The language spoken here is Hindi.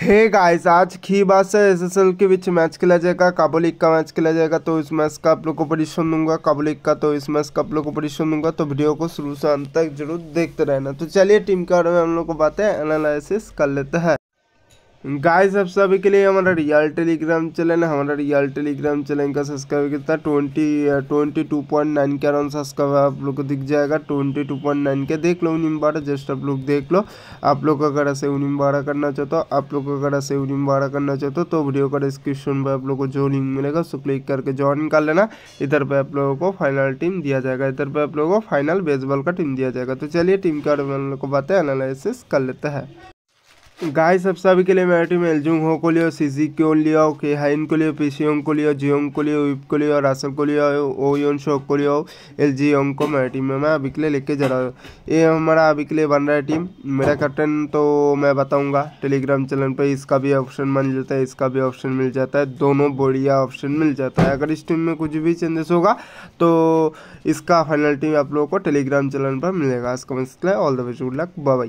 हे गाइस आज की बात से एल के बीच मैच खेला जाएगा काबुल लीग का मैच खेला जाएगा तो इस मैच का आप लोग को परिश्रम दूंगा काबुल लीग का तो इस मैच का आप लोग को परिश्रम दूंगा तो वीडियो को शुरू से अंत तक जरूर देखते रहना तो चलिए टीम के बारे में हम लोग को बातें एनालिसिस कर लेते हैं गाइस अब सभी के लिए हमारा रियल टेलीग्राम चैनल है हमारा रियल टेलीग्राम चैनल का सब्सक्राइब कितना twenty twenty two point nine के अराउंड सब्सक्राइब आप लोग को दिख जाएगा ट्वेंटी टू पॉइंट नाइन के देख लो उन्हीं बारह जस्ट आप लोग देख लो आप लोग अगर ऐसे उन्हीं बारह करना चाहते हो आप लोग अगर ऐसे उन्हीं बारह करना चाहते हो तो वीडियो का डिस्क्रिप्शन पर आप लोग को जो लिंक मिलेगा उसको क्लिक करके ज्वाइन कर लेना इधर पर आप लोगों को फाइनल टीम दिया जाएगा इधर पर आप लोगों को फाइनल बेसबॉल का टीम दिया जाएगा तो चलिए टीम के बारे में हम लोग को बातें एनालिसिस कर लेते हैं गाय सब सभी के लिए मैटी में एलजुंग हो को लियो सीजी क्यों लियो के हाइन को लियो पी पीसीओंग को लियो जियोंग को लियो विप को लियो राशन को लियो योन शोक को लियो एल जी ओंग को मेरा टीम में मैं अभी के लिए लेके जा रहा हूँ ये हमारा अभी के लिए बन रहा है टीम मेरा कैप्टन तो मैं बताऊँगा टेलीग्राम चैनल पर इसका भी ऑप्शन मिल जाता है इसका भी ऑप्शन मिल जाता है दोनों बढ़िया ऑप्शन मिल जाता है अगर इस टीम में कुछ भी चेंजेस होगा तो इसका फाइनल टीम आप लोगों को टेलीग्राम चैनल पर मिलेगा इसका मैं all the best good luck by